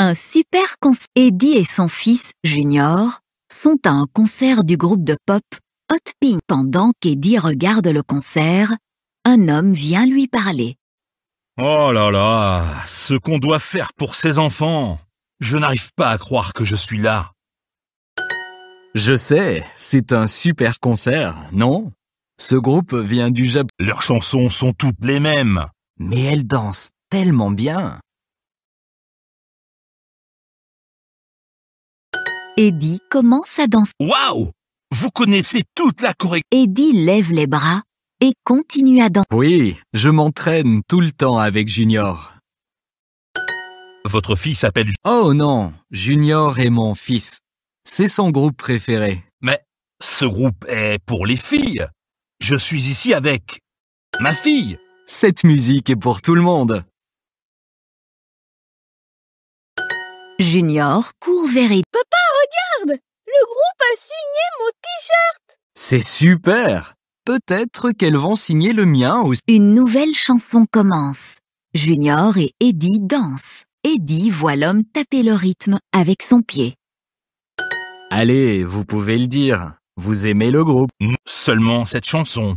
un super concert. Eddie et son fils, Junior, sont à un concert du groupe de pop Hot Pink. Pendant qu'Eddie regarde le concert, un homme vient lui parler. Oh là là, ce qu'on doit faire pour ses enfants. Je n'arrive pas à croire que je suis là. Je sais, c'est un super concert, non Ce groupe vient du Japon. Leurs chansons sont toutes les mêmes. Mais elles dansent tellement bien. Eddie commence à danser. Waouh Vous connaissez toute la choré. Eddie lève les bras et continue à danser. Oui, je m'entraîne tout le temps avec Junior. Votre fils s'appelle... Oh non, Junior est mon fils. C'est son groupe préféré. Mais ce groupe est pour les filles. Je suis ici avec ma fille. Cette musique est pour tout le monde. Junior court vers Eddie mon t-shirt C'est super Peut-être qu'elles vont signer le mien aussi. Une nouvelle chanson commence. Junior et Eddie dansent. Eddie voit l'homme taper le rythme avec son pied. Allez, vous pouvez le dire. Vous aimez le groupe. Seulement cette chanson.